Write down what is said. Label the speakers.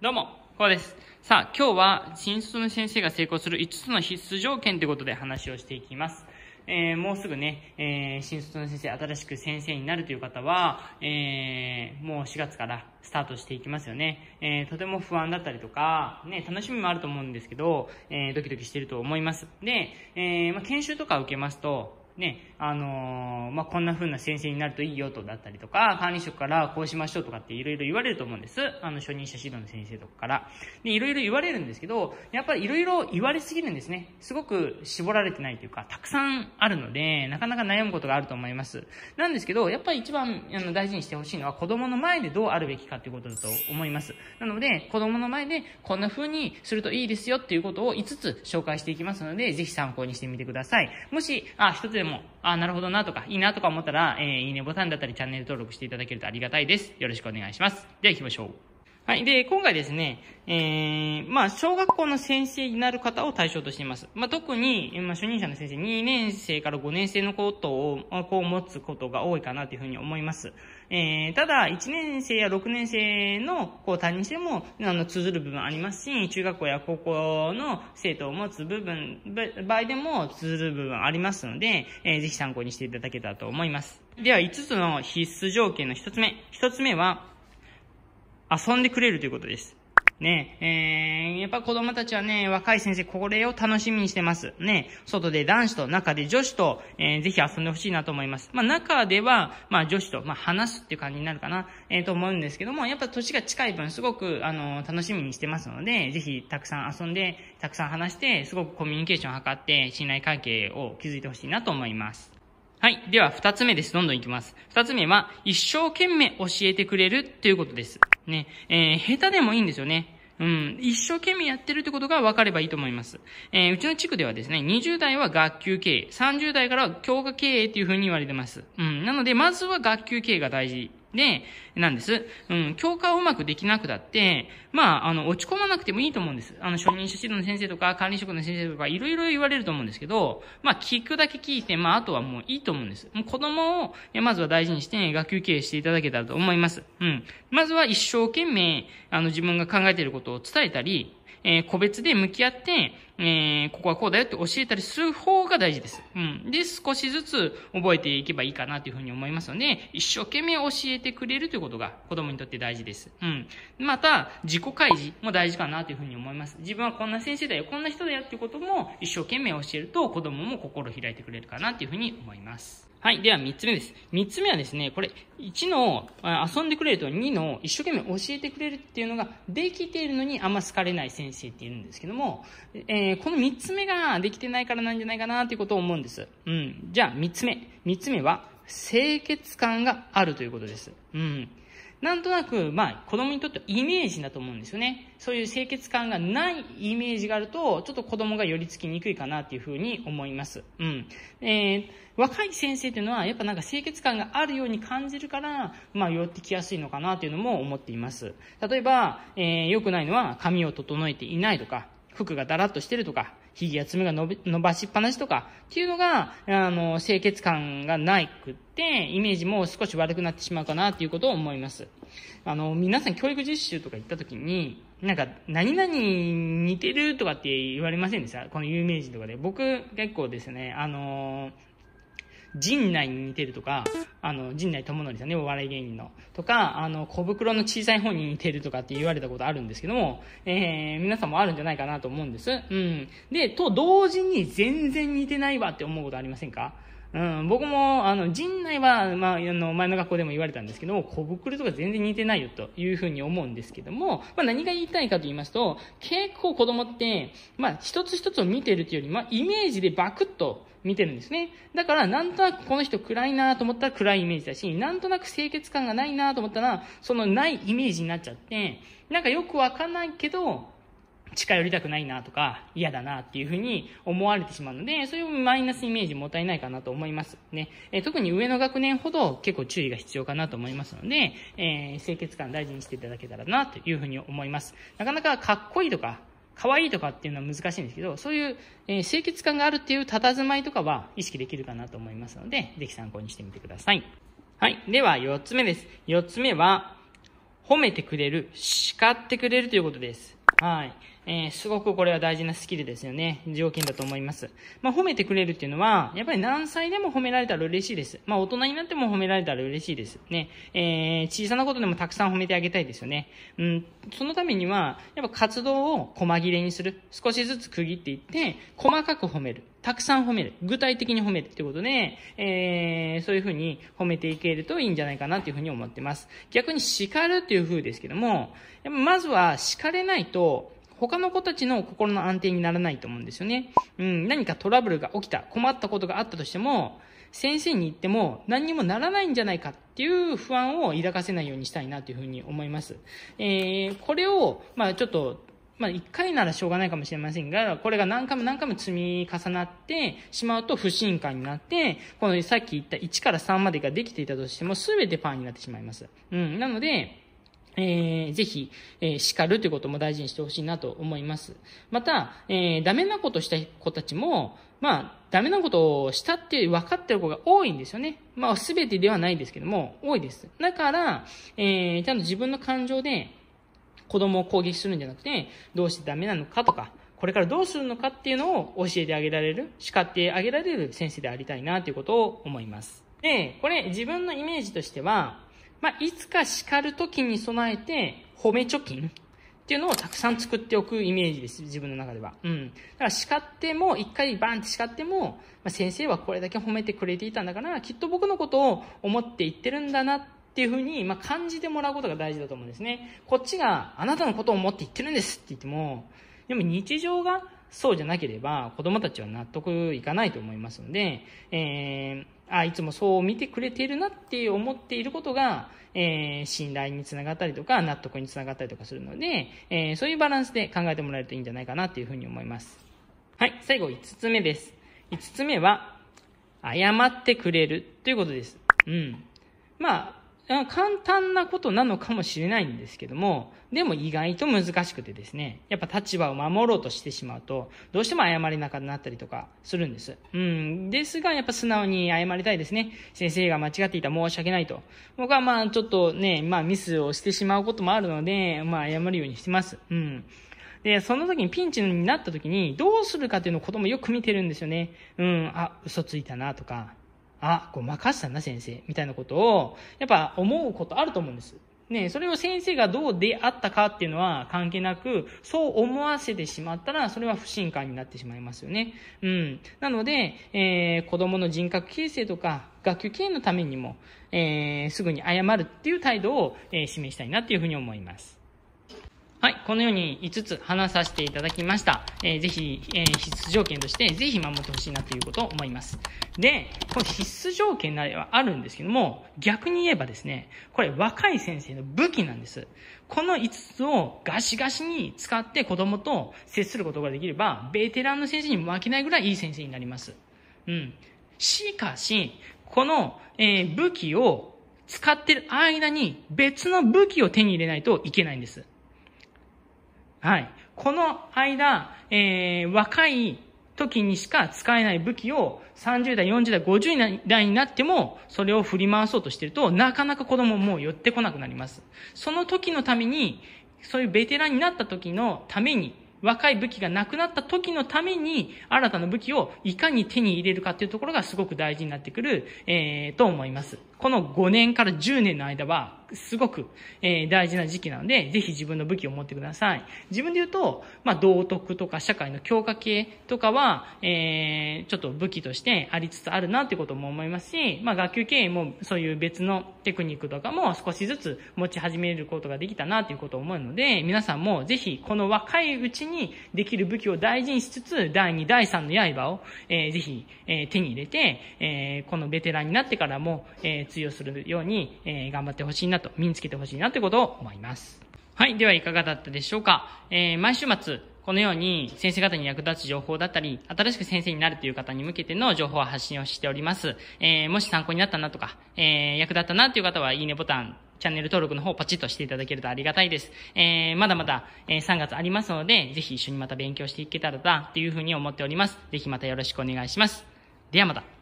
Speaker 1: どうも、こうです。さあ、今日は新卒の先生が成功する5つの必須条件ということで話をしていきます。えー、もうすぐね、えー、新卒の先生、新しく先生になるという方は、えー、もう4月からスタートしていきますよね。えとても不安だったりとか、ね、楽しみもあると思うんですけど、えドキドキしてると思います。で、えまあ、研修とか受けますと、ね、あのー、まあ、こんな風な先生になるといいよとだったりとか、管理職からこうしましょうとかっていろいろ言われると思うんです。あの、初任者指導の先生とかから。で、いろいろ言われるんですけど、やっぱりいろいろ言われすぎるんですね。すごく絞られてないというか、たくさんあるので、なかなか悩むことがあると思います。なんですけど、やっぱり一番あの大事にしてほしいのは、子供の前でどうあるべきかということだと思います。なので、子供の前でこんな風にするといいですよっていうことを5つ紹介していきますので、ぜひ参考にしてみてください。もし、あ、1つでもも、あ、なるほどなとか、いいなとか思ったら、えー、いいねボタンだったりチャンネル登録していただけるとありがたいです。よろしくお願いします。では行きましょう。はい。で、今回ですね、えー、まあ、小学校の先生になる方を対象としています。まあ、特に、まあ、初任者の先生、2年生から5年生のことを、こう持つことが多いかなというふうに思います。えー、ただ、1年生や6年生のこう担任生も、あの、通ずる部分ありますし、中学校や高校の生徒を持つ部分、場合でも通ずる部分ありますので、えー、ぜひ参考にしていただけたらと思います。では、5つの必須条件の1つ目。1つ目は、遊んでくれるということです。ねえ、えー、やっぱ子供たちはね、若い先生、これを楽しみにしてます。ね、外で男子と中で女子と、えー、ぜひ遊んでほしいなと思います。まあ中では、まあ女子と、まあ話すっていう感じになるかな、えー、と思うんですけども、やっぱ年が近い分、すごく、あの、楽しみにしてますので、ぜひたくさん遊んで、たくさん話して、すごくコミュニケーションを図って、信頼関係を築いてほしいなと思います。はい。では、二つ目です。どんどんいきます。二つ目は、一生懸命教えてくれるということです。ね、えー、下手でもいいんですよね。うん、一生懸命やってるってことが分かればいいと思います。えー、うちの地区ではですね、20代は学級経営、30代からは教科経営っていうふうに言われてます。うん、なので、まずは学級経営が大事で、なんです。うん、教科をうまくできなくだって、まあ、あの、落ち込まなくてもいいと思うんです。あの、初任者指導の先生とか、管理職の先生とか、いろいろ言われると思うんですけど、まあ、聞くだけ聞いて、まあ、あとはもういいと思うんです。もう子供を、まずは大事にして、学級経営していただけたらと思います。うん。まずは一生懸命、あの、自分が考えていることを伝えたり、えー、個別で向き合って、えー、ここはこうだよって教えたりする方が大事です。うん。で、少しずつ覚えていけばいいかなというふうに思いますので、一生懸命教えてくれるということが子供にとって大事です。うん。また、自己開示も大事かなというふうに思います。自分はこんな先生だよ、こんな人だよっていうことも一生懸命教えると子供も心開いてくれるかなというふうに思います。はい。では、3つ目です。3つ目はですね、これ、1の遊んでくれると2の一生懸命教えてくれるっていうのができているのにあんま好かれない先生っていうんですけども、えー、この3つ目ができてないからなんじゃないかなということを思うんです。うん。じゃあ、3つ目。3つ目は、清潔感があるということです。うん。なんとなく、まあ、子供にとってイメージだと思うんですよね。そういう清潔感がないイメージがあると、ちょっと子供が寄り付きにくいかなっていうふうに思います。うん。えー、若い先生っていうのは、やっぱなんか清潔感があるように感じるから、まあ、寄ってきやすいのかなっていうのも思っています。例えば、えー、良くないのは髪を整えていないとか、服がだらっとしてるとか、ひげや爪が伸び伸ばしっぱなしとかっていうのが、あの、清潔感がないくって、イメージも少し悪くなってしまうかなということを思います。あの、皆さん教育実習とか行った時に、なんか、何々に似てるとかって言われませんでしたこの有名人とかで。僕、結構ですね、あの陣内に似てるとか、あの、陣内智則さんね、お笑い芸人の。とか、あの、小袋の小さい方に似てるとかって言われたことあるんですけども、えー、皆さんもあるんじゃないかなと思うんです。うん。で、と同時に全然似てないわって思うことありませんかうん、僕もあの陣内は、まあ、あの前の学校でも言われたんですけど小袋とか全然似てないよというふうに思うんですけども、まあ、何が言いたいかと言いますと結構子供って、まあ、一つ一つを見てるというより、まあ、イメージでバクッと見てるんですね。だから、なんとなくこの人暗いなと思ったら暗いイメージだし、なんとなく清潔感がないなと思ったら、そのないイメージになっちゃって、なんかよくわかんないけど、近寄りたくないなとか嫌だなっていうふうに思われてしまうので、そういうマイナスイメージもったいないかなと思います。ね。え特に上の学年ほど結構注意が必要かなと思いますので、えー、清潔感大事にしていただけたらなというふうに思います。なかなかかっこいいとか、可愛いとかっていうのは難しいんですけど、そういう、え清潔感があるっていう佇まいとかは意識できるかなと思いますので、ぜひ参考にしてみてください。はい。では、4つ目です。4つ目は、褒めてくれる、叱ってくれるということです。はい。えー、すごくこれは大事なスキルですよね。条件だと思います。まあ、褒めてくれるっていうのは、やっぱり何歳でも褒められたら嬉しいです。まあ、大人になっても褒められたら嬉しいです。ね。えー、小さなことでもたくさん褒めてあげたいですよね。うん、そのためには、やっぱ活動を細切れにする。少しずつ区切っていって、細かく褒める。たくさん褒める。具体的に褒めるってことで、えー、そういうふうに褒めていけるといいんじゃないかなというふうに思ってます。逆に叱るっていうふうですけども、やっぱまずは叱れないと、他の子たちの心の安定にならないと思うんですよね。うん、何かトラブルが起きた、困ったことがあったとしても、先生に言っても何にもならないんじゃないかっていう不安を抱かせないようにしたいなというふうに思います。えー、これを、まあちょっと、まあ、1回ならしょうがないかもしれませんが、これが何回も何回も積み重なってしまうと不信感になって、このさっき言った1から3までができていたとしても全てパーになってしまいます。うん。なので、えー、ぜひ、えー、叱るということも大事にしてほしいなと思います。また、えー、ダメなことした子たちも、まあ、ダメなことをしたって分かってる子が多いんですよね。まあ、すべてではないですけども、多いです。だから、えー、ちゃんと自分の感情で子供を攻撃するんじゃなくて、どうしてダメなのかとか、これからどうするのかっていうのを教えてあげられる、叱ってあげられる先生でありたいなということを思います。で、これ自分のイメージとしては、まあ、いつか叱る時に備えて、褒め貯金っていうのをたくさん作っておくイメージです、自分の中では。うん。だから叱っても、一回バンって叱っても、まあ、先生はこれだけ褒めてくれていたんだから、きっと僕のことを思って言ってるんだなっていうふうに、まあ、感じてもらうことが大事だと思うんですね。こっちがあなたのことを思って言ってるんですって言っても、でも日常がそうじゃなければ、子供たちは納得いかないと思いますので、えーあいつもそう見てくれているなって思っていることが、えー、信頼につながったりとか納得につながったりとかするので、えー、そういうバランスで考えてもらえるといいんじゃないかなというふうに思いますはい最後5つ目です5つ目は謝ってくれるということですうんまあ簡単なことなのかもしれないんですけども、でも意外と難しくてですね、やっぱ立場を守ろうとしてしまうと、どうしても謝れなくなったりとかするんです。うん。ですが、やっぱ素直に謝りたいですね。先生が間違っていた申し訳ないと。僕はまあちょっとね、まあミスをしてしまうこともあるので、まあ謝るようにしてます。うん。で、その時にピンチになった時にどうするかっていうのを子供よく見てるんですよね。うん、あ、嘘ついたなとか、あ、ごまかしたな、先生。みたいなことを、やっぱ思うことあると思うんです。ね、それを先生がどう出会ったかっていうのは関係なく、そう思わせてしまったら、それは不信感になってしまいますよね。うん。なので、えー、子供の人格形成とか、学級経営のためにも、えー、すぐに謝るっていう態度を、えー、示したいなっていうふうに思います。はい、このように5つ話させていただきました。えー、ぜひ、えー、必須条件として、ぜひ守ってほしいなということを思います。で、これ必須条件なではあるんですけども、逆に言えばですね、これ若い先生の武器なんです。この5つをガシガシに使って子供と接することができれば、ベテランの先生に負けないぐらいいい先生になります。うん。しかし、この、えー、武器を使ってる間に別の武器を手に入れないといけないんです。はい。この間、えー、若い時にしか使えない武器を30代、40代、50代になってもそれを振り回そうとしてるとなかなか子供も寄ってこなくなります。その時のために、そういうベテランになった時のために、若い武器がなくなった時のために新たな武器をいかに手に入れるかっていうところがすごく大事になってくる、えー、と思います。この5年から10年の間はすごく、えー、大事な時期なので、ぜひ自分の武器を持ってください。自分で言うと、まあ、道徳とか社会の強化系とかは、えー、ちょっと武器としてありつつあるなってことも思いますし、まあ、学級経営もそういう別のテクニックとかも少しずつ持ち始めることができたなということを思うので、皆さんもぜひこの若いうちにできる武器を大事にしつつ、第2、第3の刃を、えー、ぜひ、えー、手に入れて、えー、このベテランになってからも、えー、通用するように、えー、頑張ってほしいななと、身につけてほしいなということを思います。はい。ではいかがだったでしょうか。えー、毎週末、このように先生方に役立つ情報だったり、新しく先生になるという方に向けての情報を発信をしております。えー、もし参考になったなとか、えー、役立ったなという方は、いいねボタン、チャンネル登録の方をポチッとしていただけるとありがたいです。えー、まだまだ、えー、3月ありますので、ぜひ一緒にまた勉強していけたらな、というふうに思っております。ぜひまたよろしくお願いします。ではまた。